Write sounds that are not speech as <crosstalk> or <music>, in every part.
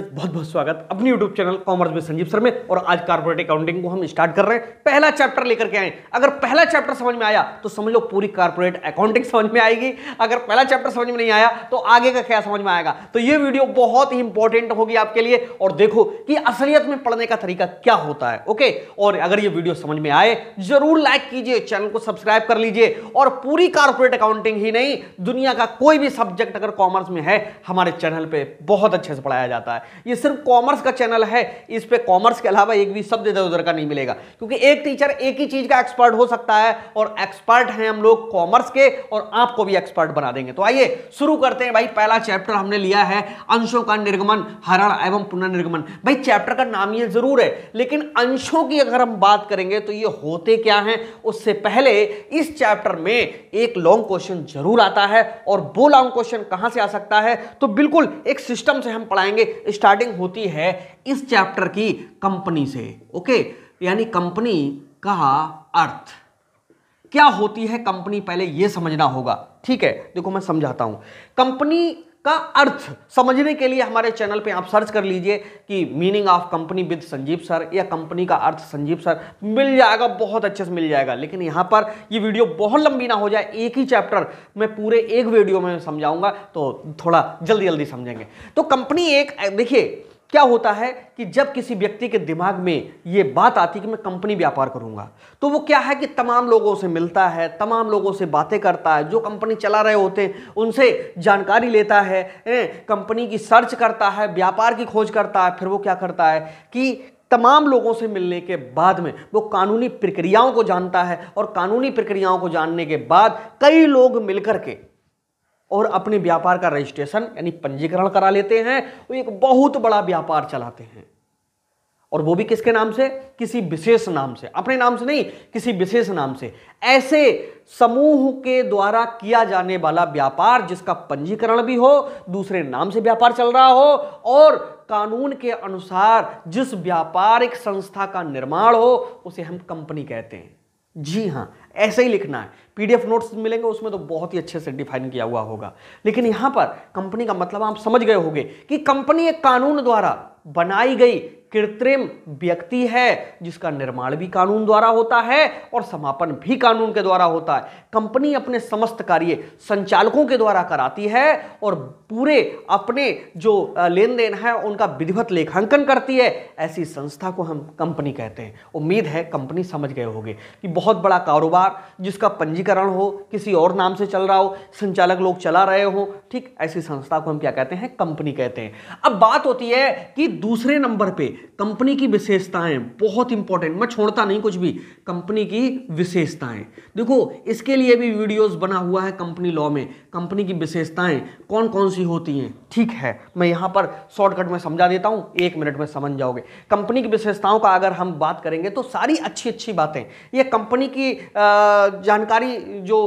students बहुत बहुत स्वागत अपने यूट्यूब चैनल कॉमर्स में संजीव सर में और आज कार्पोरेट अकाउंटिंग को हम स्टार्ट कर रहे हैं पहला चैप्टर लेकर के आए अगर पहला चैप्टर समझ में आया तो समझ लो पूरी कार्पोरेट अकाउंटिंग <laughs> समझ में आएगी अगर पहला चैप्टर समझ में नहीं आया तो आगे का क्या समझ में आएगा तो ये वीडियो बहुत ही इंपॉर्टेंट होगी आपके लिए और देखो कि असलियत में पढ़ने का तरीका क्या होता है ओके और अगर ये वीडियो समझ में आए जरूर लाइक कीजिए चैनल को सब्सक्राइब कर लीजिए और पूरी कार्पोरेट अकाउंटिंग ही नहीं दुनिया का कोई भी सब्जेक्ट अगर कॉमर्स में है हमारे चैनल पर बहुत अच्छे से पढ़ाया जाता है ये सिर्फ कॉमर्स का चैनल है इस पर कॉमर्स के अलावा एक भी शब्द इधर उधर का नहीं मिलेगा क्योंकि एक टीचर एक ही चीज़ का एक्सपर्ट हो सकता है और एक्सपर्ट हैं हम लोग कॉमर्स के और आपको भी एक्सपर्ट बना देंगे तो आइए शुरू करते हैं भाई पहला चैप्टर हमने लिया है अंशों का निर्गमन हरण एवं पुनर्निर्गमन भाई चैप्टर का नाम ये जरूर है लेकिन अंशों की अगर हम बात करेंगे तो ये होते क्या है उससे पहले इस चैप्टर में एक लॉन्ग क्वेश्चन जरूर आता है और वो लॉन्ग क्वेश्चन कहां से आ सकता है तो बिल्कुल एक सिस्टम से हम पढ़ाएंगे स्टार्टिंग होती है इस चैप्टर की कंपनी से ओके यानी कंपनी का अर्थ क्या होती है कंपनी पहले यह समझना होगा ठीक है देखो मैं समझाता हूं कंपनी का अर्थ समझने के लिए हमारे चैनल पे आप सर्च कर लीजिए कि meaning of company with Sanjeev sir या कंपनी का अर्थ संजीव सर मिल जाएगा बहुत अच्छे से मिल जाएगा लेकिन यहाँ पर ये वीडियो बहुत लंबी ना हो जाए एक ही चैप्टर मैं पूरे एक वीडियो में समझाऊंगा तो थोड़ा जल्दी जल्दी समझेंगे तो कंपनी एक देखिए क्या होता है कि जब किसी व्यक्ति के दिमाग में ये बात आती कि मैं कंपनी व्यापार करूंगा तो वो क्या है कि तमाम लोगों से मिलता है तमाम लोगों से बातें करता है जो कंपनी चला रहे होते हैं उनसे जानकारी लेता है कंपनी की सर्च करता है व्यापार की खोज करता है फिर वो क्या करता है कि तमाम लोगों से मिलने के बाद में वो कानूनी प्रक्रियाओं को जानता है और कानूनी प्रक्रियाओं को जानने के बाद कई लोग मिलकर के और अपने व्यापार का रजिस्ट्रेशन यानी पंजीकरण करा लेते हैं और एक बहुत बड़ा व्यापार चलाते हैं और वो भी किसके नाम से किसी विशेष नाम से अपने नाम से नहीं किसी विशेष नाम से ऐसे समूह के द्वारा किया जाने वाला व्यापार जिसका पंजीकरण भी हो दूसरे नाम से व्यापार चल रहा हो और कानून के अनुसार जिस व्यापारिक संस्था का निर्माण हो उसे हम कंपनी कहते हैं जी हाँ ऐसे ही लिखना है पीडीएफ नोट्स मिलेंगे उसमें तो बहुत ही अच्छे से डिफाइन किया हुआ होगा लेकिन यहां पर कंपनी का मतलब आप समझ गए होंगे कि कंपनी एक कानून द्वारा बनाई गई कृत्रिम व्यक्ति है जिसका निर्माण भी कानून द्वारा होता है और समापन भी कानून के द्वारा होता है कंपनी अपने समस्त कार्य संचालकों के द्वारा कराती है और पूरे अपने जो लेन देन है उनका विधिवत लेखांकन करती है ऐसी संस्था को हम कंपनी कहते हैं उम्मीद है कंपनी समझ गए होंगे कि बहुत बड़ा कारोबार जिसका पंजीकरण हो किसी और नाम से चल रहा हो संचालक लोग चला रहे हो ठीक ऐसी संस्था को हम क्या कहते हैं कंपनी कहते हैं अब बात होती है कि दूसरे नंबर पे कंपनी की विशेषताएं बहुत इंपॉर्टेंट मैं छोड़ता नहीं कुछ भी कंपनी की विशेषताएं देखो इसके लिए भी वीडियोस बना हुआ है कंपनी लॉ में कंपनी की विशेषताएं कौन कौन सी होती हैं ठीक है मैं यहां पर शॉर्टकट में समझा देता हूं एक मिनट में समझ जाओगे कंपनी की विशेषताओं का अगर हम बात करेंगे तो सारी अच्छी अच्छी बातें ये कंपनी की जानकारी जो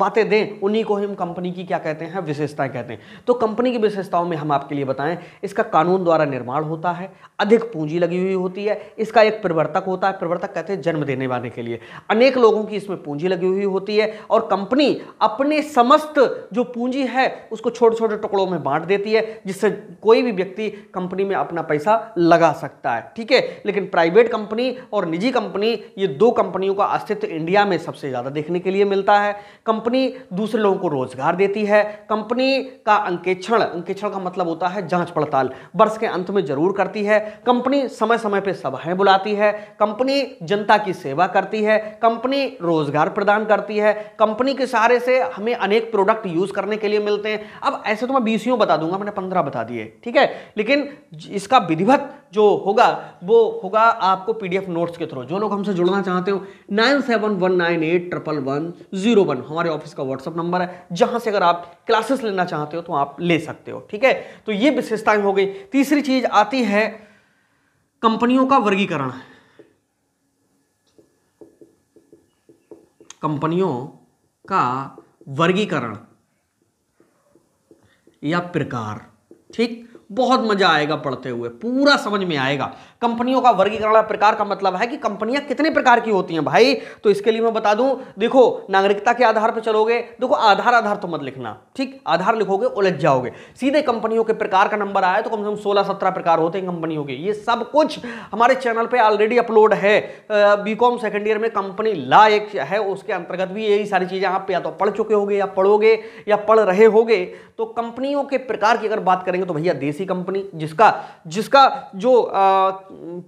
बातें दें उन्हीं को हम कंपनी की क्या कहते हैं विशेषताएं कहते हैं तो कंपनी की विशेषताओं में हम आपके लिए बताएं इसका कानून द्वारा निर्माण होता है अधिक एक पूंजी लगी हुई होती है इसका एक प्रवर्तक होता है प्रवर्तक कहते हैं जन्म देने वाले के लिए अनेक लोगों की इसमें पूंजी लगी हुई होती है और कंपनी अपने समस्त जो पूंजी है उसको छोटे छोटे टुकड़ों में बांट देती है जिससे कोई भी व्यक्ति कंपनी में अपना पैसा लगा सकता है ठीक है लेकिन प्राइवेट कंपनी और निजी कंपनी ये दो कंपनियों का अस्तित्व इंडिया में सबसे ज़्यादा देखने के लिए मिलता है कंपनी दूसरे लोगों को रोजगार देती है कंपनी का अंकेक्षण अंकेक्षण का मतलब होता है जांच पड़ताल वर्ष के अंत में जरूर करती है कंपनी समय समय पर सभाएं बुलाती है कंपनी जनता की सेवा करती है कंपनी रोजगार प्रदान करती है कंपनी के सहारे से हमें अनेक प्रोडक्ट यूज करने के लिए मिलते हैं अब ऐसे तो मैं बीसियों बता दूंगा मैंने पंद्रह बता दिए ठीक है लेकिन इसका विधिवत जो होगा वो होगा आपको पीडीएफ नोट्स के थ्रू जो लोग हमसे जुड़ना चाहते हो nine seven one nine eight triple one zero one हमारे ऑफिस का व्हाट्सअप नंबर है जहां से अगर आप क्लासेस लेना चाहते हो तो आप ले सकते हो ठीक है तो ये विशेषताएं हो गई तीसरी चीज आती है कंपनियों का वर्गीकरण कंपनियों का वर्गीकरण या प्रकार ठीक बहुत मजा आएगा पढ़ते हुए पूरा समझ में आएगा कंपनियों का वर्गीकरण प्रकार का मतलब है कि कंपनियां कितने प्रकार की होती हैं भाई तो इसके लिए मैं बता दूं देखो नागरिकता के आधार पर चलोगे देखो आधार आधार तो मत लिखना ठीक आधार लिखोगे उलझ जाओगे सीधे कंपनियों के प्रकार का नंबर आया तो कम से कम सोलह सत्रह प्रकार होते हैं कंपनियों के ये सब कुछ हमारे चैनल पर ऑलरेडी अपलोड है बी कॉम सेकेंड ईयर में कंपनी ला एक है उसके अंतर्गत भी यही सारी चीज़ें आप या तो पढ़ चुके होंगे या पढ़ोगे या पढ़ रहे होगे तो कंपनियों के प्रकार की अगर बात करेंगे तो भैया देसी कंपनी जिसका जिसका जो आ,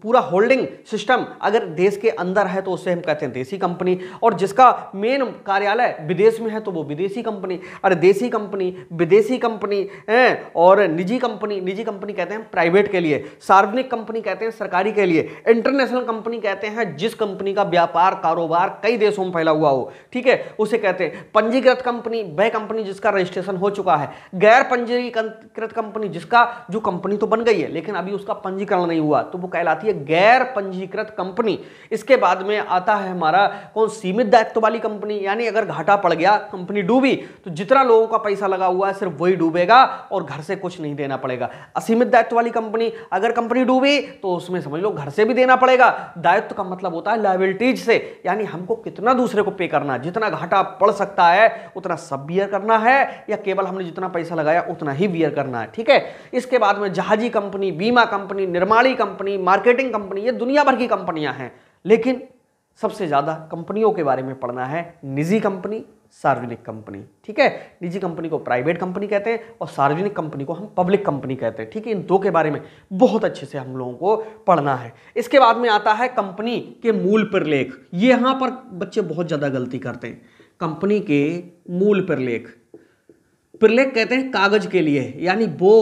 पूरा होल्डिंग सिस्टम अगर देश के अंदर है तो उसे हम कहते हैं देसी कंपनी और जिसका मेन कार्यालय विदेश में है तो वो विदेशी कंपनी अरे देसी कंपनी विदेशी कंपनी है और निजी कंपनी निजी कंपनी कहते हैं प्राइवेट के लिए सार्वजनिक कंपनी कहते हैं सरकारी के लिए इंटरनेशनल कंपनी कहते हैं जिस कंपनी का व्यापार कारोबार कई देशों में फैला हुआ हो ठीक है उसे कहते हैं पंजीकृत कंपनी वह कंपनी जिसका रजिस्ट्रेशन हो चुका है गैर पंजीकृत कंपनी जिसका जो कंपनी तो बन गई है लेकिन अभी उसका पंजीकरण नहीं हुआ तो वो कहलाती है गैर पंजीकृत कंपनी इसके बाद में आता है हमारा कौन सीमित दायित्व वाली कंपनी यानी अगर घाटा पड़ गया कंपनी डूबी तो जितना लोगों का पैसा लगा हुआ है सिर्फ वही डूबेगा और घर से कुछ नहीं देना पड़ेगा असीमित दायित्व वाली कंपनी अगर कंपनी डूबी तो उसमें समझ लो घर से भी देना पड़ेगा दायित्व का मतलब होता है लाइबिलिटीज से यानी हमको कितना दूसरे को पे करना जितना घाटा पड़ सकता है उतना सब बियर करना है या केवल हमने जितना पैसा लगाया उतना ही बियर करना है ठीक है इसके बाद में जहाजी कंपनी बीमा कंपनी निर्माणी कंपनी मार्केटिंग कंपनी है दुनिया भर की कंपनियां हैं लेकिन सबसे ज़्यादा कंपनियों के बारे में पढ़ना है निजी कंपनी सार्वजनिक कंपनी ठीक है निजी कंपनी को प्राइवेट कंपनी कहते हैं और सार्वजनिक कंपनी को हम पब्लिक कंपनी कहते हैं ठीक है इन दो के बारे में बहुत अच्छे से हम लोगों को पढ़ना है इसके बाद में आता है कंपनी के मूल प्रलेख ये यहाँ पर बच्चे बहुत ज़्यादा गलती करते हैं कंपनी के मूल प्रलेख प्रलेख कहते हैं कागज के लिए यानी वो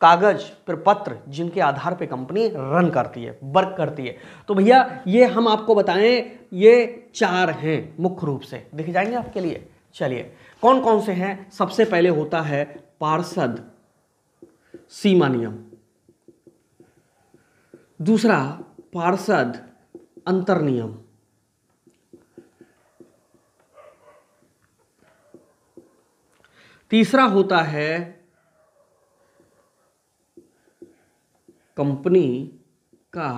कागज पत्र जिनके आधार पे कंपनी रन करती है वर्क करती है तो भैया ये हम आपको बताएं ये चार हैं मुख्य रूप से दिख जाएंगे आपके लिए चलिए कौन कौन से हैं सबसे पहले होता है पार्षद सीमा नियम दूसरा पार्षद अंतर नियम तीसरा होता है कंपनी का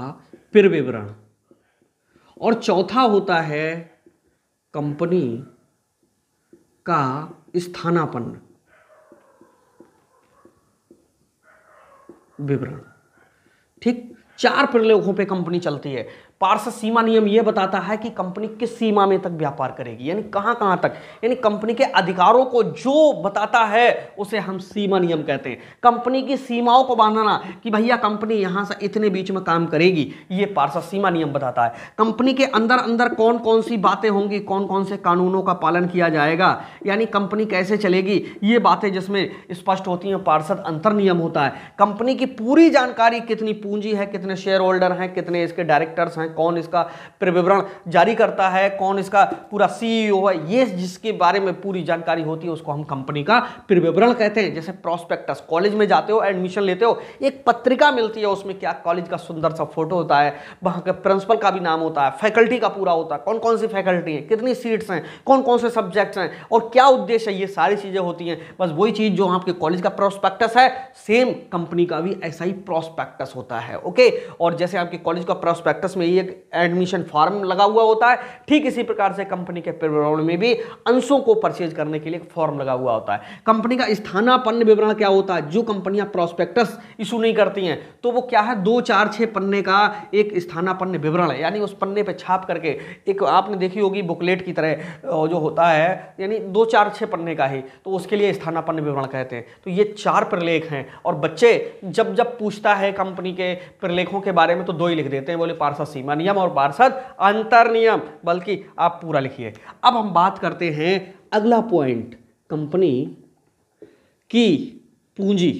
फिर विवरण और चौथा होता है कंपनी का स्थानापन्न विवरण ठीक चार प्रलेखों पे कंपनी चलती है पार्श्व सीमा नियम ये बताता है कि कंपनी किस सीमा में तक व्यापार करेगी यानी कहाँ कहाँ तक यानी कंपनी के अधिकारों को जो बताता है उसे हम सीमा नियम कहते हैं कंपनी की सीमाओं को बांधना कि भैया कंपनी यहाँ से इतने बीच में काम करेगी ये पार्श्व सीमा नियम बताता है कंपनी के अंदर अंदर कौन कौन सी बातें होंगी कौन कौन से कानूनों का पालन किया जाएगा यानी कंपनी कैसे चलेगी ये बातें जिसमें स्पष्ट होती हैं पार्षद अंतर नियम होता है कंपनी की पूरी जानकारी कितनी पूंजी है कितने शेयर होल्डर हैं कितने इसके डायरेक्टर्स हैं कौन इसका प्रविवरण जारी करता है कौन इसका पूरा सीईओ e है ये जिसके बारे में पूरी जानकारी होती है उसको हम कंपनी का प्रविवरण कहते हैं जैसे प्रोस्पेक्टस कॉलेज में जाते हो एडमिशन लेते हो एक पत्रिका मिलती है उसमें क्या कॉलेज का सुंदर सा फोटो होता है वहाँ के प्रिंसिपल का भी नाम होता है फैकल्टी का पूरा होता है कौन कौन सी फैकल्टी है कितनी सीट्स हैं कौन कौन से सब्जेक्ट्स हैं और क्या उद्देश्य है ये सारी चीज़ें होती हैं बस वही चीज़ जो आपके कॉलेज का प्रोस्पेक्टस है सेम कंपनी का भी ऐसा ही प्रोस्पेक्टस होता है ओके और जैसे आपके कॉलेज का प्रोस्पेक्टस में ये एक एडमिशन फॉर्म लगा हुआ होता है ठीक इसी प्रकार से कंपनी के विवरण में भी अंशों को परचेज करने के लिए एक फॉर्म लगा हुआ होता है कंपनी का स्थानापन्न विवरण क्या होता है जो कंपनियां प्रोस्पेक्टस इशू नहीं करती हैं तो वो क्या है दो चार छः पन्ने का एक स्थानापन्न विवरण यानी उस पन्ने पर छाप करके एक आपने देखी होगी बुकलेट की तरह जो होता है यानी दो चार छः पन्ने का ही तो उसके लिए स्थानापन्न विवरण कहते हैं तो ये चार प्रलेख हैं और बच्चे जब जब पूछता है कंपनी के प्रलेखों के बारे में तो दो ही लिख देते हैं बोले पार्षद सीमा नियम और पार्षद अंतर नियम बल्कि आप पूरा लिखिए अब हम बात करते हैं अगला पॉइंट कंपनी की पूंजी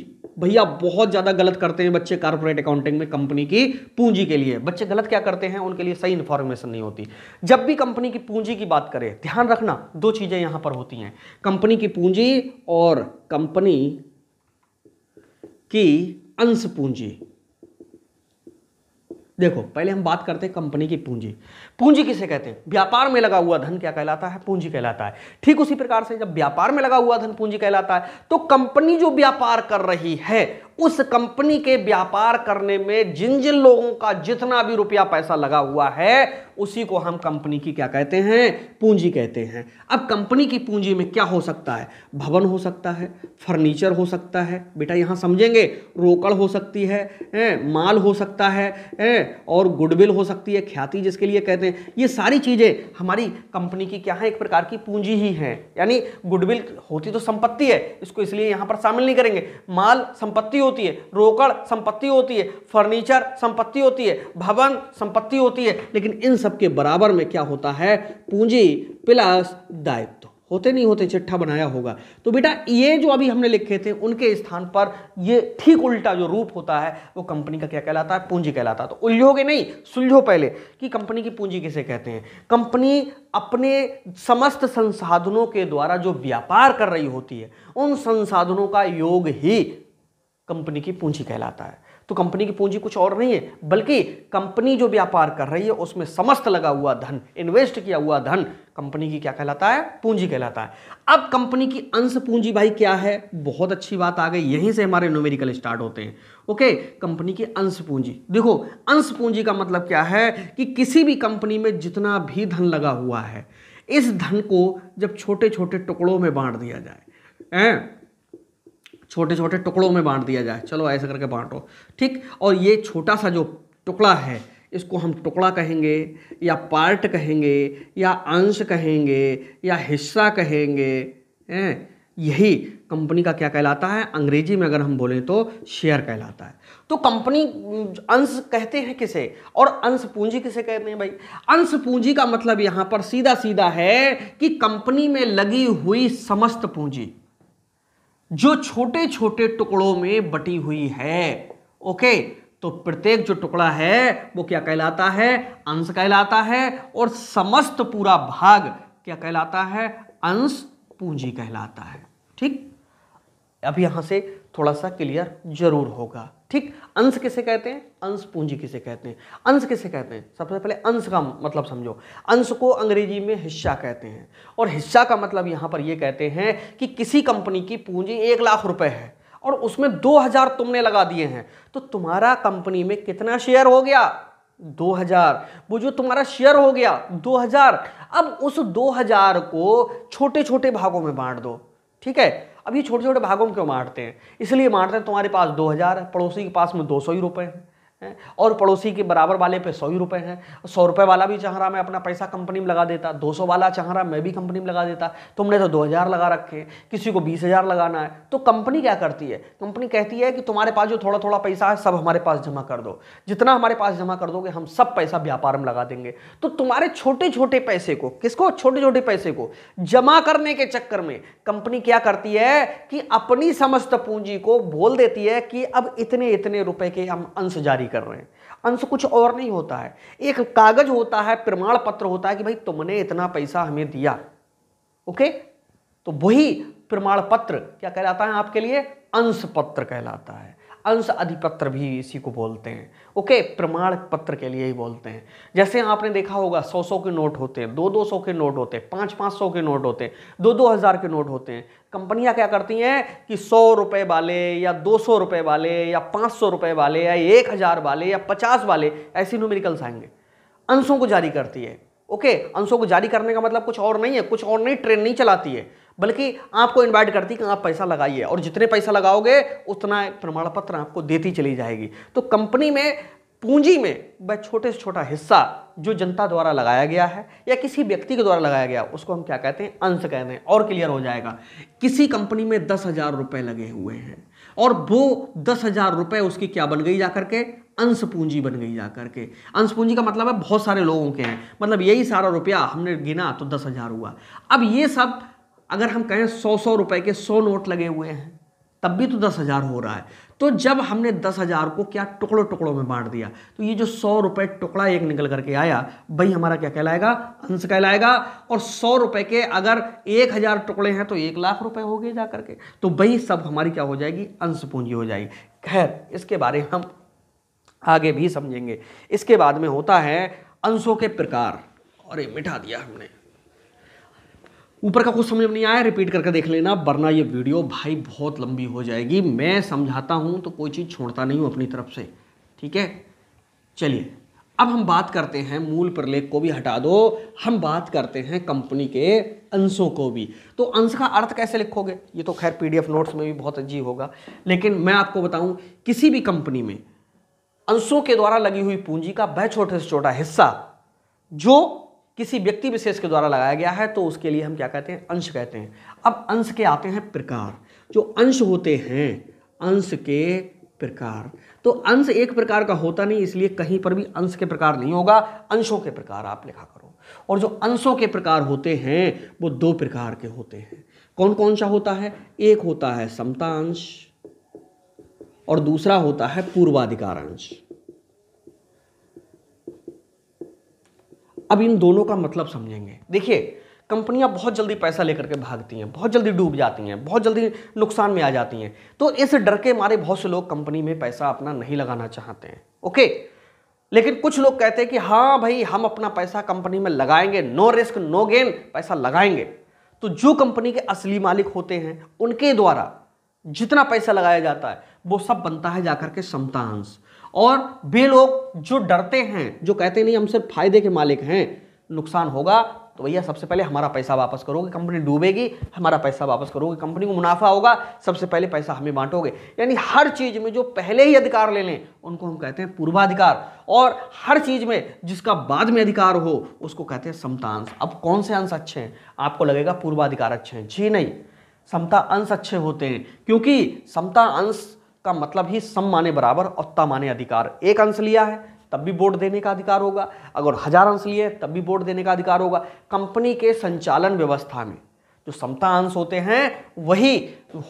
भैया बहुत ज़्यादा गलत करते हैं बच्चे कॉर्पोरेट अकाउंटिंग में कंपनी की पूंजी के लिए बच्चे गलत क्या करते हैं उनके लिए सही इन्फॉर्मेशन नहीं होती जब भी कंपनी की पूंजी की बात करें ध्यान रखना दो चीज़ें यहाँ पर होती हैं कंपनी की पूंजी और कंपनी की अंश पूंजी देखो पहले हम बात करते हैं कंपनी की पूंजी पूंजी किसे कहते हैं व्यापार में लगा हुआ धन क्या कहलाता है पूंजी कहलाता है ठीक उसी प्रकार से जब व्यापार में लगा हुआ धन पूंजी कहलाता है तो कंपनी जो व्यापार कर रही है उस कंपनी के व्यापार करने में जिन जिन लोगों का जितना भी रुपया पैसा लगा हुआ है उसी को हम कंपनी की क्या कहते हैं पूंजी कहते हैं अब कंपनी की पूंजी में क्या हो सकता है भवन हो सकता है फर्नीचर हो सकता है बेटा यहां समझेंगे रोकड़ हो सकती है ए, माल हो सकता है ए, और गुडविल हो सकती है ख्याति जिसके लिए कहते हैं हैं ये सारी चीज़ें हमारी कंपनी की क्या है एक प्रकार की पूंजी ही है यानी गुडविल होती तो संपत्ति है इसको इसलिए यहाँ पर शामिल नहीं करेंगे माल संपत्ति होती है रोकड़ संपत्ति होती है फर्नीचर संपत्ति होती है भवन संपत्ति होती है लेकिन इन सब के बराबर में क्या होता है पूंजी प्लस दायित्व होते नहीं होते चिट्ठा बनाया होगा तो बेटा ये जो अभी हमने लिखे थे उनके स्थान पर ये ठीक उल्टा जो रूप होता है वो कंपनी का क्या कहलाता है पूंजी कहलाता है तो के नहीं सुलझो पहले कि कंपनी की पूंजी किसे कहते हैं कंपनी अपने समस्त संसाधनों के द्वारा जो व्यापार कर रही होती है उन संसाधनों का योग ही कंपनी की पूंजी कहलाता है तो कंपनी की पूंजी कुछ और नहीं है बल्कि कंपनी जो व्यापार कर रही है उसमें समस्त लगा हुआ धन इन्वेस्ट किया हुआ धन कंपनी की क्या कहलाता है पूंजी कहलाता है अब कंपनी की अंश पूंजी भाई क्या है बहुत अच्छी बात आ गई यहीं से हमारे न्यूमेरिकल स्टार्ट होते हैं ओके कंपनी की अंश पूंजी देखो अंश पूंजी का मतलब क्या है कि किसी भी कंपनी में जितना भी धन लगा हुआ है इस धन को जब छोटे छोटे टुकड़ों में बांट दिया जाए हैं छोटे छोटे टुकड़ों में बांट दिया जाए चलो ऐसा करके बांटो ठीक और ये छोटा सा जो टुकड़ा है इसको हम टुकड़ा कहेंगे या पार्ट कहेंगे या अंश कहेंगे या हिस्सा कहेंगे हैं यही कंपनी का क्या कहलाता है अंग्रेजी में अगर हम बोलें तो शेयर कहलाता है तो कंपनी अंश कहते हैं किसे और अंश पूंजी किसे कहते हैं भाई अंश पूंजी का मतलब यहां पर सीधा सीधा है कि कंपनी में लगी हुई समस्त पूंजी जो छोटे छोटे टुकड़ों में बटी हुई है ओके तो प्रत्येक जो टुकड़ा है वो क्या कहलाता है अंश कहलाता है और समस्त पूरा भाग क्या कहलाता है अंश पूंजी कहलाता है ठीक अब यहां से थोड़ा सा क्लियर जरूर होगा ठीक अंश किसे कहते हैं अंश पूंजी किसे कहते हैं अंश किसे कहते हैं सबसे पहले अंश का मतलब समझो अंश को अंग्रेजी में हिस्सा कहते हैं और हिस्सा का मतलब यहां पर यह कहते हैं कि किसी कंपनी की पूंजी एक लाख रुपए है और उसमें दो हजार तुमने लगा दिए हैं तो तुम्हारा कंपनी में कितना शेयर हो गया दो हजार वो जो तुम्हारा शेयर हो गया दो हजार अब उस दो हजार को छोटे छोटे भागों में बांट दो ठीक है अब ये छोटे छोटे भागों में क्यों मारते हैं इसलिए मारते हैं तुम्हारे पास दो हज़ार है पड़ोसी के पास में दो सौ ही रुपये हैं हैं और पड़ोसी के बराबर वाले पे सौ ही रुपये हैं सौ रुपये वाला भी चाह रहा मैं अपना पैसा कंपनी में लगा देता दो सौ वाला चाह रहा मैं भी कंपनी में लगा देता तुमने तो दो हज़ार लगा रखे हैं किसी को बीस हज़ार लगाना है तो कंपनी क्या करती है कंपनी कहती है कि तुम्हारे पास जो थोड़ा थोड़ा पैसा है सब हमारे पास जमा कर दो जितना हमारे पास जमा कर दोगे हम सब पैसा व्यापार में लगा देंगे तो तुम्हारे छोटे छोटे पैसे को किसको छोटे छोटे पैसे को जमा करने के चक्कर में कंपनी क्या करती है कि अपनी समस्त पूंजी को बोल देती है कि अब इतने इतने रुपए के हम अंश जारी कर रहे हैं अंश कुछ और नहीं होता है एक कागज होता है प्रमाण पत्र होता है कि भाई तुमने इतना पैसा हमें दिया ओके तो वही प्रमाण पत्र क्या कहलाता है आपके लिए अंश पत्र कहलाता है अंश अधिपत्र भी इसी को बोलते हैं ओके प्रमाण पत्र के लिए ही बोलते हैं जैसे आपने देखा होगा सौ सौ के नोट होते हैं दो दो सौ के नोट होते हैं पाँच पाँच सौ के नोट होते हैं दो दो हज़ार के नोट होते हैं कंपनियां क्या करती हैं कि सौ रुपये वाले या दो सौ रुपये वाले या पाँच सौ रुपये वाले या एक हज़ार वाले या पचास वाले ऐसे न्यूमेरिकल्स आएंगे अंशों को जारी करती है ओके अंशों को जारी करने का मतलब कुछ और नहीं है कुछ और नहीं ट्रेन नहीं चलाती है बल्कि आपको इन्वाइट करती है कि आप पैसा लगाइए और जितने पैसा लगाओगे उतना प्रमाण पत्र आपको देती चली जाएगी तो कंपनी में पूंजी में वह छोटे से छोटा हिस्सा जो जनता द्वारा लगाया गया है या किसी व्यक्ति के द्वारा लगाया गया उसको हम क्या कहते हैं अंश कह रहे हैं और क्लियर हो जाएगा किसी कंपनी में दस हज़ार रुपए लगे हुए हैं और वो दस हज़ार रुपए उसकी क्या बन गई जाकर के अंश पूंजी बन गई जाकर के अंश पूंजी का मतलब है बहुत सारे लोगों के हैं मतलब यही सारा रुपया हमने गिना तो दस हज़ार हुआ अब ये सब अगर हम कहें सौ सौ रुपए के सौ नोट लगे हुए हैं तब भी तो दस हज़ार हो रहा है तो जब हमने दस हज़ार को क्या टुकड़ों टुकड़ों में बांट दिया तो ये जो सौ रुपये टुकड़ा एक निकल करके आया भाई हमारा क्या कहलाएगा अंश कहलाएगा और सौ रुपये के अगर एक हज़ार टुकड़े हैं तो एक लाख रुपए हो गए जा करके तो भाई सब हमारी क्या हो जाएगी अंश पूंजी हो जाएगी खैर इसके बारे में हम आगे भी समझेंगे इसके बाद में होता है अंशों के प्रकार अरे मिठा दिया हमने ऊपर का कुछ समझ में नहीं आया रिपीट करके देख लेना वरना ये वीडियो भाई बहुत लंबी हो जाएगी मैं समझाता हूँ तो कोई चीज़ छोड़ता नहीं हूँ अपनी तरफ से ठीक है चलिए अब हम बात करते हैं मूल प्रलेख को भी हटा दो हम बात करते हैं कंपनी के अंशों को भी तो अंश का अर्थ कैसे लिखोगे ये तो खैर पीडीएफ नोट्स में भी बहुत अजीब होगा लेकिन मैं आपको बताऊं किसी भी कंपनी में अंशों के द्वारा लगी हुई पूंजी का वह छोटे से छोटा हिस्सा जो किसी व्यक्ति विशेष के द्वारा लगाया गया है तो उसके लिए हम क्या कहते हैं अंश कहते हैं अब अंश के आते हैं प्रकार जो अंश होते हैं अंश के प्रकार तो अंश एक प्रकार का होता नहीं इसलिए कहीं पर भी अंश के प्रकार नहीं होगा अंशों के प्रकार आप लिखा करो और जो अंशों के प्रकार होते हैं वो दो प्रकार के होते हैं कौन कौन सा होता है एक होता है समता अंश और दूसरा होता है पूर्वाधिकार अंश अब इन दोनों का मतलब समझेंगे देखिए कंपनियां बहुत जल्दी पैसा लेकर के भागती हैं बहुत जल्दी डूब जाती हैं बहुत जल्दी नुकसान में आ जाती हैं तो इस डर के मारे बहुत से लोग कंपनी में पैसा अपना नहीं लगाना चाहते हैं ओके लेकिन कुछ लोग कहते हैं कि हाँ भाई हम अपना पैसा कंपनी में लगाएंगे नो रिस्क नो गेन पैसा लगाएंगे तो जो कंपनी के असली मालिक होते हैं उनके द्वारा जितना पैसा लगाया जाता है वो सब बनता है जाकर के समतांश और वे लोग जो डरते हैं जो कहते नहीं हम सिर्फ फायदे के मालिक हैं नुकसान होगा तो भैया सबसे पहले हमारा पैसा वापस करोगे कंपनी डूबेगी हमारा पैसा वापस करोगे कंपनी को मुनाफा होगा सबसे पहले पैसा हमें बांटोगे यानी हर चीज़ में जो पहले ही अधिकार ले लें उनको हम कहते हैं पूर्वाधिकार और हर चीज़ में जिसका बाद में अधिकार हो उसको कहते हैं समता अंश अब कौन से अंश अच्छे हैं आपको लगेगा पूर्वाधिकार अच्छे हैं जी नहीं समता अंश अच्छे होते हैं क्योंकि समता अंश का मतलब ही सम माने बराबर और ता माने अधिकार एक अंश लिया है तब भी वोट देने का अधिकार होगा अगर हजार अंश लिए तब भी वोट देने का अधिकार होगा कंपनी के संचालन व्यवस्था में जो समता अंश होते हैं वही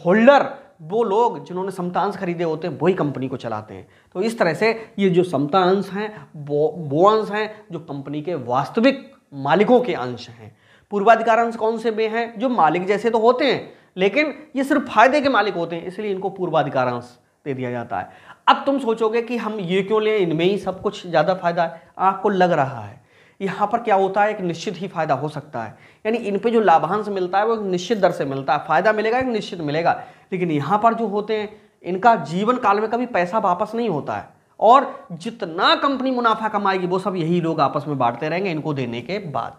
होल्डर वो लोग जिन्होंने समता अंश खरीदे होते हैं वही कंपनी को चलाते हैं तो इस तरह से ये जो समता अंश हैं वो वो अंश हैं जो कंपनी के वास्तविक मालिकों के अंश हैं पूर्वाधिकार अंश कौन से में हैं जो मालिक जैसे तो होते हैं लेकिन ये सिर्फ फायदे के मालिक होते हैं इसलिए इनको पूर्वाधिकार अंश दे दिया जाता है अब तुम सोचोगे कि हम ये क्यों लें इनमें ही सब कुछ ज़्यादा फायदा है आपको लग रहा है यहाँ पर क्या होता है एक निश्चित ही फायदा हो सकता है यानी इन पे जो लाभांश मिलता है वो एक निश्चित दर से मिलता है फायदा मिलेगा एक निश्चित मिलेगा लेकिन यहाँ पर जो होते हैं इनका जीवन काल में कभी पैसा वापस नहीं होता है और जितना कंपनी मुनाफा कमाएगी वो सब यही लोग आपस में बांटते रहेंगे इनको देने के बाद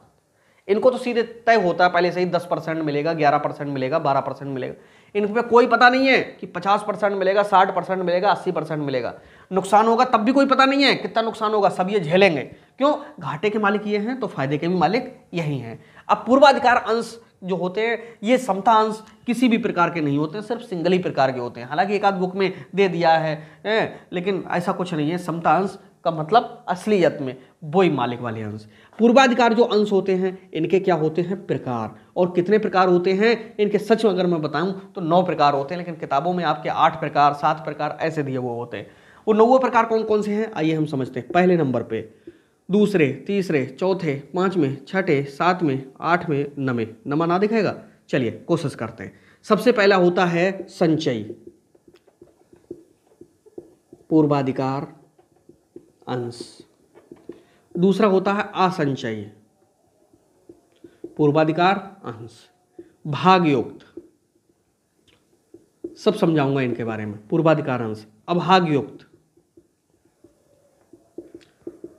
इनको तो सीधे तय होता है पहले से ही दस परसेंट मिलेगा ग्यारह परसेंट मिलेगा बारह परसेंट मिलेगा इनमें कोई पता नहीं है कि 50 परसेंट मिलेगा 60 परसेंट मिलेगा 80 परसेंट मिलेगा नुकसान होगा तब भी कोई पता नहीं है कितना नुकसान होगा सब ये झेलेंगे क्यों घाटे के मालिक ये हैं तो फायदे के भी मालिक यही हैं अब पूर्वाधिकार अंश जो होते हैं ये समता अंश किसी भी प्रकार के नहीं होते सिर्फ सिंगल ही प्रकार के होते हैं हालांकि एक आध बुक में दे दिया है ए, लेकिन ऐसा कुछ नहीं है समता अंश का मतलब असलियत में वही मालिक वाले अंश पूर्वाधिकार जो अंश होते हैं इनके क्या होते हैं प्रकार और कितने प्रकार होते हैं इनके सच में अगर मैं बताऊं तो नौ प्रकार होते हैं लेकिन किताबों में आपके आठ प्रकार सात प्रकार ऐसे दिए हुए होते हैं वो नौवे प्रकार कौन कौन से हैं आइए हम समझते हैं पहले नंबर पर दूसरे तीसरे चौथे पाँचवें छठे सातवें आठवें नवे नमा ना दिखाएगा चलिए कोशिश करते हैं सबसे पहला होता है संचय पूर्वाधिकार अंश दूसरा होता है असंचय पूर्वाधिकार अंश भागयुक्त सब समझाऊंगा इनके बारे में पूर्वाधिकार अंश अभागयुक्त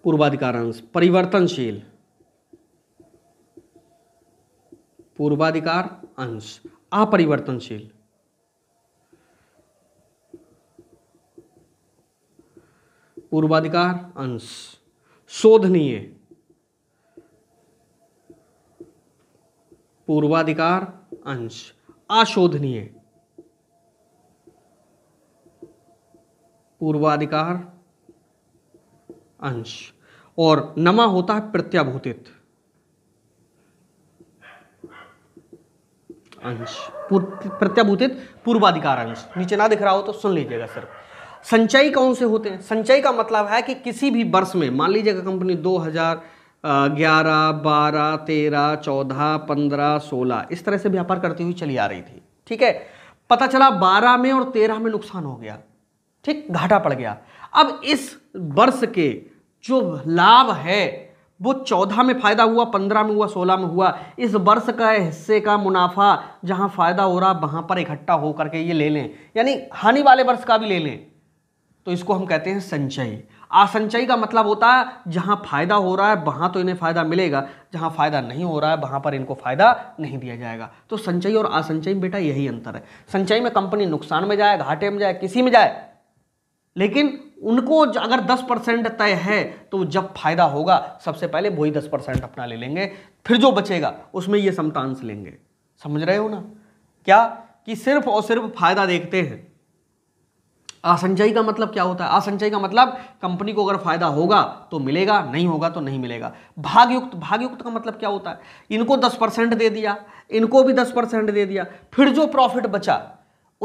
पूर्वाधिकार अंश परिवर्तनशील पूर्वाधिकार अंश अपरिवर्तनशील पूर्वाधिकार अंश शोधनीय पूर्वाधिकार अंश अशोधनीय पूर्वाधिकार अंश और नमा होता है प्रत्याभूतित अंश प्रत्याभूतित पूर्वाधिकार अंश नीचे ना दिख रहा हो तो सुन लीजिएगा सर संचयी कौन से होते हैं संचयी का मतलब है कि किसी भी वर्ष में मान लीजिएगा कंपनी ग्यारह बारह तेरह चौदह पंद्रह सोलह इस तरह से व्यापार करती हुई चली आ रही थी ठीक है पता चला बारह में और तेरह में नुकसान हो गया ठीक घाटा पड़ गया अब इस वर्ष के जो लाभ है वो चौदह में फायदा हुआ पंद्रह में हुआ सोलह में हुआ इस वर्ष का हिस्से का मुनाफा जहां फायदा हो रहा वहां पर इकट्ठा होकर के ये ले लें यानी हानि वाले वर्ष का भी ले लें तो इसको हम कहते हैं संचय आसंचयी का मतलब होता है जहाँ फ़ायदा हो रहा है वहाँ तो इन्हें फ़ायदा मिलेगा जहाँ फ़ायदा नहीं हो रहा है वहाँ पर इनको फ़ायदा नहीं दिया जाएगा तो संचयी और असंचयी बेटा यही अंतर है संचयी में कंपनी नुकसान में जाए घाटे में जाए किसी में जाए लेकिन उनको अगर 10 परसेंट तय है तो जब फायदा होगा सबसे पहले वही 10 परसेंट अपना ले लेंगे फिर जो बचेगा उसमें ये समतांश लेंगे समझ रहे हो ना क्या कि सिर्फ और सिर्फ फायदा देखते हैं आसंचयी का मतलब क्या होता है आसंचयी का मतलब कंपनी को अगर फायदा होगा तो मिलेगा नहीं होगा तो नहीं मिलेगा भागयुक्त भागयुक्त का मतलब क्या होता है इनको दस परसेंट दे दिया इनको भी दस परसेंट दे दिया फिर जो प्रॉफिट बचा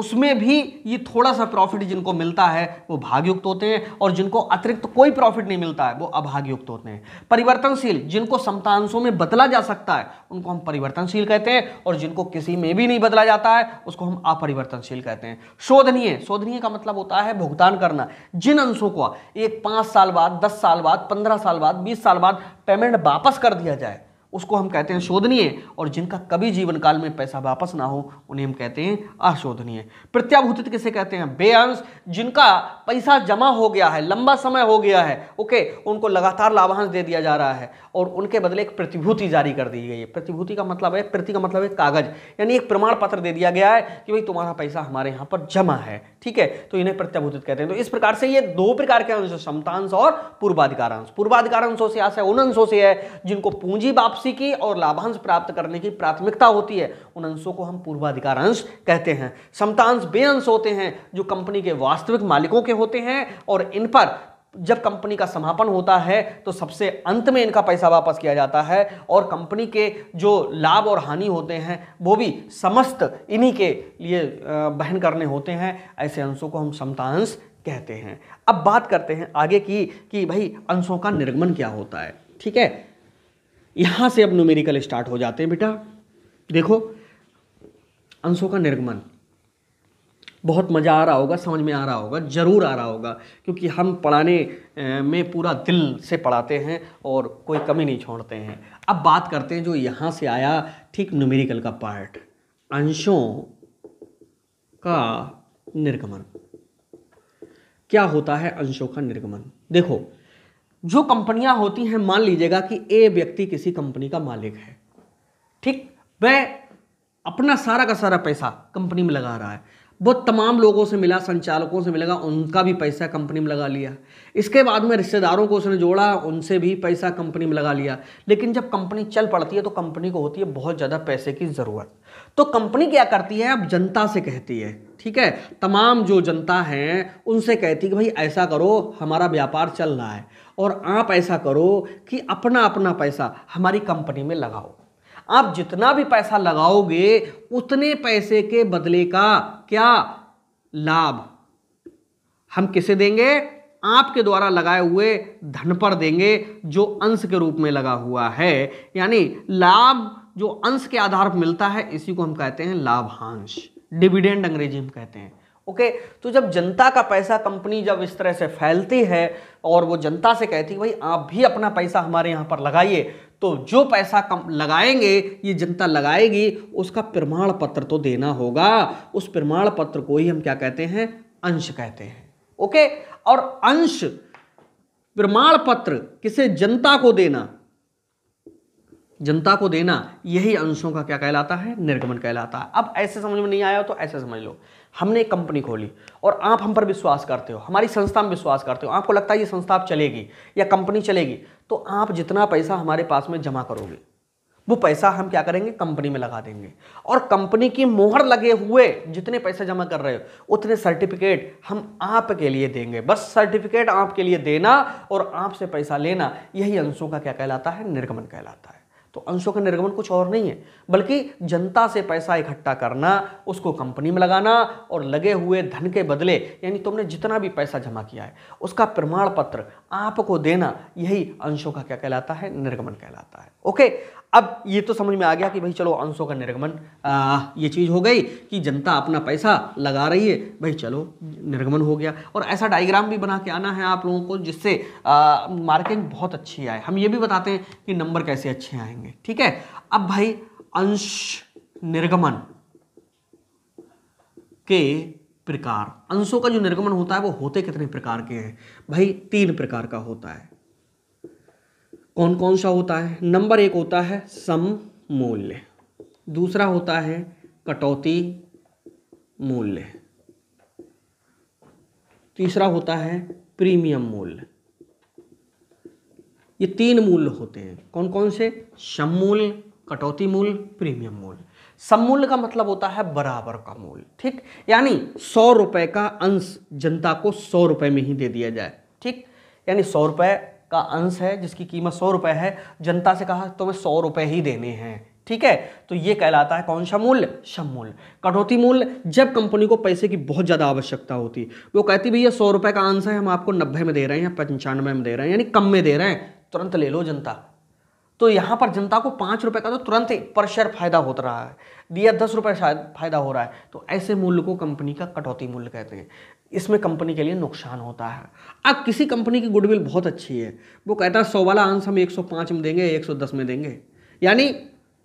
उसमें भी ये थोड़ा सा प्रॉफिट जिनको मिलता है वो भाग्युक्त होते हैं और जिनको अतिरिक्त तो कोई प्रॉफिट नहीं मिलता है वो अभाग्युक्त होते हैं परिवर्तनशील जिनको समतांशों में बदला जा सकता है उनको हम परिवर्तनशील कहते हैं और जिनको किसी में भी नहीं बदला जाता है उसको हम अपरिवर्तनशील कहते हैं शोधनीय शोधनीय का मतलब होता है भुगतान करना जिन अंशों को एक पाँच साल बाद दस साल बाद पंद्रह साल बाद बीस साल बाद पेमेंट वापस कर दिया जाए उसको हम कहते हैं शोधनीय और जिनका कभी जीवन काल में पैसा वापस ना हो उन्हें हम कहते हैं अशोधनीय प्रत्याभूतित किसे कहते हैं बेअंश जिनका पैसा जमा हो गया है लंबा समय हो गया है ओके उनको लगातार लाभांश दे दिया जा रहा है और उनके बदले एक प्रतिभूति जारी कर दी गई है प्रतिभूति का मतलब है प्रति का मतलब है कागज यानी एक प्रमाण पत्र दे दिया गया है कि भाई तुम्हारा पैसा हमारे यहाँ पर जमा है ठीक है तो इन्हें प्रत्याभूतित कहते हैं तो इस प्रकार से ये दो प्रकार के अंश समतांश और पूर्वाधिकारांश पूर्वाधिकारांशों से आशा उन अंशों से है जिनको पूंजी वापस वापसी की और लाभांश प्राप्त करने की प्राथमिकता होती है उन अंशों को हम पूर्वाधिकार अंश कहते हैं समतांश वे अंश होते हैं जो कंपनी के वास्तविक मालिकों के होते हैं और इन पर जब कंपनी का समापन होता है तो सबसे अंत में इनका पैसा वापस किया जाता है और कंपनी के जो लाभ और हानि होते हैं वो भी समस्त इन्हीं के लिए बहन करने होते हैं ऐसे अंशों को हम समतांश कहते हैं अब बात करते हैं आगे की कि भाई अंशों का निर्गमन क्या होता है ठीक है यहाँ से अब न्यूमेरिकल स्टार्ट हो जाते हैं बेटा देखो अंशों का निर्गमन बहुत मज़ा आ रहा होगा समझ में आ रहा होगा ज़रूर आ रहा होगा क्योंकि हम पढ़ाने में पूरा दिल से पढ़ाते हैं और कोई कमी नहीं छोड़ते हैं अब बात करते हैं जो यहाँ से आया ठीक न्यूमेरिकल का पार्ट अंशों का निर्गमन क्या होता है अंशों का निर्गमन देखो जो कंपनियां होती हैं मान लीजिएगा कि ए व्यक्ति किसी कंपनी का मालिक है ठीक वह अपना सारा का सारा पैसा कंपनी में लगा रहा है वो तमाम लोगों से मिला संचालकों से मिलेगा उनका भी पैसा कंपनी में लगा लिया इसके बाद में रिश्तेदारों को उसने जोड़ा उनसे भी पैसा कंपनी में लगा लिया लेकिन जब कंपनी चल पड़ती है तो कंपनी को होती है बहुत ज़्यादा पैसे की ज़रूरत तो कंपनी क्या करती है अब जनता से कहती है ठीक है तमाम जो जनता हैं उनसे कहती है कि भाई ऐसा करो हमारा व्यापार चल रहा है और आप ऐसा करो कि अपना अपना पैसा हमारी कंपनी में लगाओ आप जितना भी पैसा लगाओगे उतने पैसे के बदले का क्या लाभ हम किसे देंगे आपके द्वारा लगाए हुए धन पर देंगे जो अंश के रूप में लगा हुआ है यानी लाभ जो अंश के आधार पर मिलता है इसी को हम कहते हैं लाभांश डिविडेंड अंग्रेजी में कहते हैं ओके तो जब जनता का पैसा कंपनी जब इस तरह से फैलती है और वो जनता से कहती है भाई आप भी अपना पैसा हमारे यहाँ पर लगाइए तो जो पैसा कम लगाएंगे ये जनता लगाएगी उसका प्रमाण पत्र तो देना होगा उस प्रमाण पत्र को ही हम क्या कहते हैं अंश कहते हैं ओके और अंश प्रमाण पत्र किसे जनता को देना जनता को देना यही अंशों का क्या कहलाता है निर्गमन कहलाता है अब ऐसे समझ में नहीं आया तो ऐसे समझ लो हमने एक कंपनी खोली और आप हम पर विश्वास करते हो हमारी संस्था में विश्वास करते हो आपको लगता है ये संस्था आप चलेगी या कंपनी चलेगी तो आप जितना पैसा हमारे पास में जमा करोगे वो पैसा हम क्या करेंगे कंपनी में लगा देंगे और कंपनी की मोहर लगे हुए जितने पैसे जमा कर रहे हो उतने सर्टिफिकेट हम आपके लिए देंगे बस सर्टिफिकेट आपके लिए देना और आपसे पैसा लेना यही अंशों का क्या कहलाता है निर्गमन कहलाता है तो अंशों का निर्गमन कुछ और नहीं है बल्कि जनता से पैसा इकट्ठा करना उसको कंपनी में लगाना और लगे हुए धन के बदले यानी तुमने जितना भी पैसा जमा किया है उसका प्रमाण पत्र आपको देना यही अंशों का क्या कहलाता है निर्गमन कहलाता है ओके अब ये तो समझ में आ गया कि भाई चलो अंशों का निर्गमन ये चीज़ हो गई कि जनता अपना पैसा लगा रही है भाई चलो निर्गमन हो गया और ऐसा डायग्राम भी बना के आना है आप लोगों को जिससे मार्किंग बहुत अच्छी आए हम ये भी बताते हैं कि नंबर कैसे अच्छे आएंगे ठीक है अब भाई अंश निर्गमन के प्रकार अंशों का जो निर्गमन होता है वो होते कितने प्रकार के हैं भाई तीन प्रकार का होता है कौन कौन सा होता है नंबर एक होता है सम मूल्य दूसरा होता है कटौती मूल्य तीसरा होता है प्रीमियम मूल्य ये तीन मूल्य होते हैं कौन कौन से सम मूल्य कटौती मूल्य प्रीमियम मूल्य मूल्य का मतलब होता है बराबर का मूल्य ठीक यानी सौ रुपए का अंश जनता को सौ रुपए में ही दे दिया जाए ठीक यानी सौ रुपए का अंश है जिसकी कीमत सौ रुपए है जनता से कहा तुम्हें तो सौ रुपए ही देने हैं ठीक है तो ये कहलाता है कौन सा मूल्य सम मूल्य कटौती मूल्य जब कंपनी को पैसे की बहुत ज़्यादा आवश्यकता होती है वो कहती भैया सौ रुपए का आंसर है हम आपको नब्बे में दे रहे हैं या पंचानवे में दे रहे हैं यानी कम में दे रहे हैं तुरंत ले लो जनता तो यहां पर जनता को पांच रुपए का तो तुरंत पर शेयर फायदा होता रहा है दिया दस रुपए शायद फायदा हो रहा है तो ऐसे मूल्य को कंपनी का कटौती मूल्य कहते हैं इसमें कंपनी के लिए नुकसान होता है अब किसी कंपनी की गुडविल बहुत अच्छी है वो कहता है सौ वाला आंस हम 105 में देंगे 110 में देंगे यानी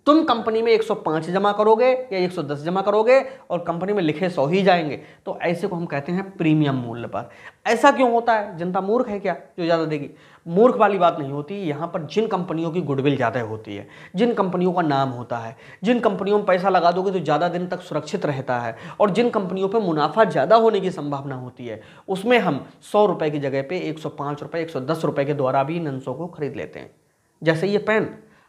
तुम कंपनी में 105 जमा करोगे या 110 जमा करोगे और कंपनी में लिखे सौ ही जाएंगे तो ऐसे को हम कहते हैं प्रीमियम मूल्य पर ऐसा क्यों होता है जनता मूर्ख है क्या जो ज़्यादा देगी मूर्ख वाली बात नहीं होती यहाँ पर जिन कंपनियों की गुडविल ज़्यादा होती है जिन कंपनियों का नाम होता है जिन कंपनियों में पैसा लगा दोगे तो ज़्यादा दिन तक सुरक्षित रहता है और जिन कंपनियों पर मुनाफा ज़्यादा होने की संभावना होती है उसमें हम सौ रुपये की जगह पर एक सौ रुपये एक सौ रुपये के द्वारा भी इन को खरीद लेते हैं जैसे ये पेन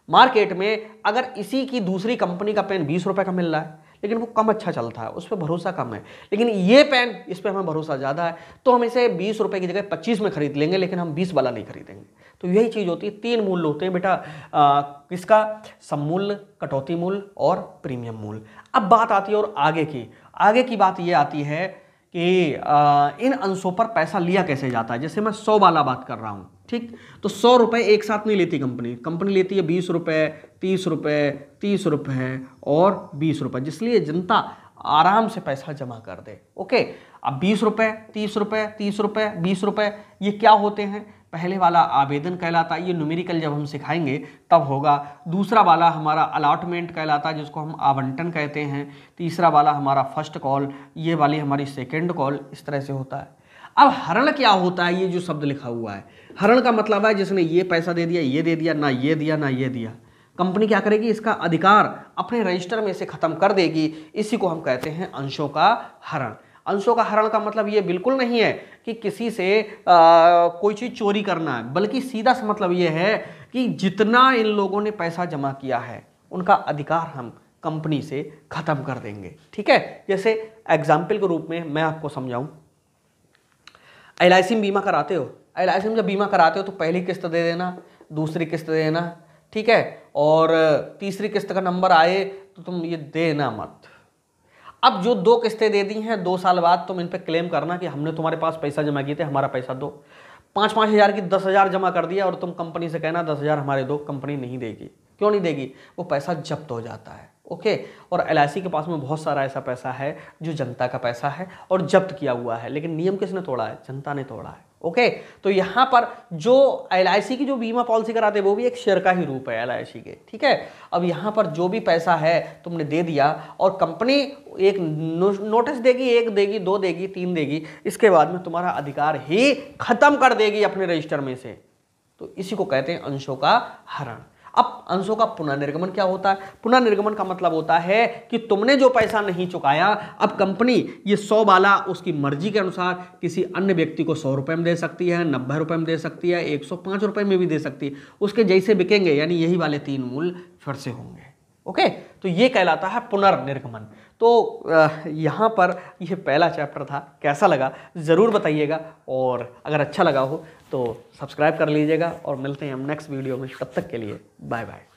मार्केट में अगर इसी की दूसरी कंपनी का पेन बीस रुपये का मिल रहा है लेकिन वो कम अच्छा चलता है उस पर भरोसा कम है लेकिन ये पेन इस पर हमें भरोसा ज़्यादा है तो हम इसे बीस रुपये की जगह पच्चीस में खरीद लेंगे लेकिन हम बीस वाला नहीं खरीदेंगे तो यही चीज़ होती है तीन मूल्य होते हैं बेटा किसका सममूल्य कटौती मूल्य और प्रीमियम मूल्य अब बात आती है और आगे की आगे की बात ये आती है कि आ, इन अंशों पर पैसा लिया कैसे जाता है जैसे मैं सौ वाला बात कर रहा हूँ ठीक तो सौ रुपये एक साथ नहीं लेती कंपनी कंपनी लेती है बीस रुपये तीस रुपये तीस रुपये और बीस रुपये जिसलिए जनता आराम से पैसा जमा कर दे ओके अब बीस रुपये तीस रुपये तीस रुपये बीस रुपये ये क्या होते हैं पहले वाला आवेदन कहलाता है ये न्यूमेरिकल जब हम सिखाएंगे तब होगा दूसरा वाला हमारा अलाटमेंट कहलाता है जिसको हम आवंटन कहते हैं तीसरा वाला हमारा फर्स्ट कॉल ये वाली हमारी सेकेंड कॉल इस तरह से होता है अब हरण क्या होता है ये जो शब्द लिखा हुआ है हरण का मतलब है जिसने ये पैसा दे दिया ये दे दिया ना ये दिया ना ये दिया कंपनी क्या करेगी इसका अधिकार अपने रजिस्टर में से ख़त्म कर देगी इसी को हम कहते हैं अंशों का हरण अंशों का हरण का मतलब ये बिल्कुल नहीं है कि किसी से आ, कोई चीज़ चोरी करना है बल्कि सीधा सा मतलब ये है कि जितना इन लोगों ने पैसा जमा किया है उनका अधिकार हम कंपनी से ख़त्म कर देंगे ठीक है जैसे एग्जाम्पल के रूप में मैं आपको समझाऊं एल बीमा कराते हो एल आई सी में जब बीमा कराते हो तो पहली किस्त दे देना दूसरी किस्त दे देना ठीक है और तीसरी किस्त का नंबर आए तो तुम ये देना मत अब जो दो किस्तें दे दी हैं दो साल बाद तुम इन पर क्लेम करना कि हमने तुम्हारे पास पैसा जमा किए थे हमारा पैसा दो पाँच पाँच हज़ार की दस हज़ार जमा कर दिया और तुम कंपनी से कहना दस हज़ार हमारे दो कंपनी नहीं देगी क्यों नहीं देगी वो पैसा जब्त हो जाता है ओके और एल के पास में बहुत सारा ऐसा पैसा है जो जनता का पैसा है और जब्त किया हुआ है लेकिन नियम किसने तोड़ा है जनता ने तोड़ा है ओके तो यहाँ पर जो एल की जो बीमा पॉलिसी कराते हैं वो भी एक शेयर का ही रूप है एल के ठीक है अब यहाँ पर जो भी पैसा है तुमने दे दिया और कंपनी एक नो, नोटिस देगी एक देगी दो देगी तीन देगी इसके बाद में तुम्हारा अधिकार ही खत्म कर देगी अपने रजिस्टर में से तो इसी को कहते हैं अंशों का हरण अब अंशों का पुनर्निर्गमन क्या होता है पुनर्निर्गमन का मतलब होता है कि तुमने जो पैसा नहीं चुकाया अब कंपनी ये सौ वाला उसकी मर्जी के अनुसार किसी अन्य व्यक्ति को सौ रुपये में दे सकती है नब्बे रुपये में दे सकती है एक सौ पाँच रुपये में भी दे सकती है उसके जैसे बिकेंगे यानी यही वाले तीन मूल फिर से होंगे ओके तो ये कहलाता है पुनर्निर्गमन तो यहाँ पर यह पहला चैप्टर था कैसा लगा ज़रूर बताइएगा और अगर अच्छा लगा हो तो सब्सक्राइब कर लीजिएगा और मिलते हैं हम नेक्स्ट वीडियो में तब तक के लिए बाय बाय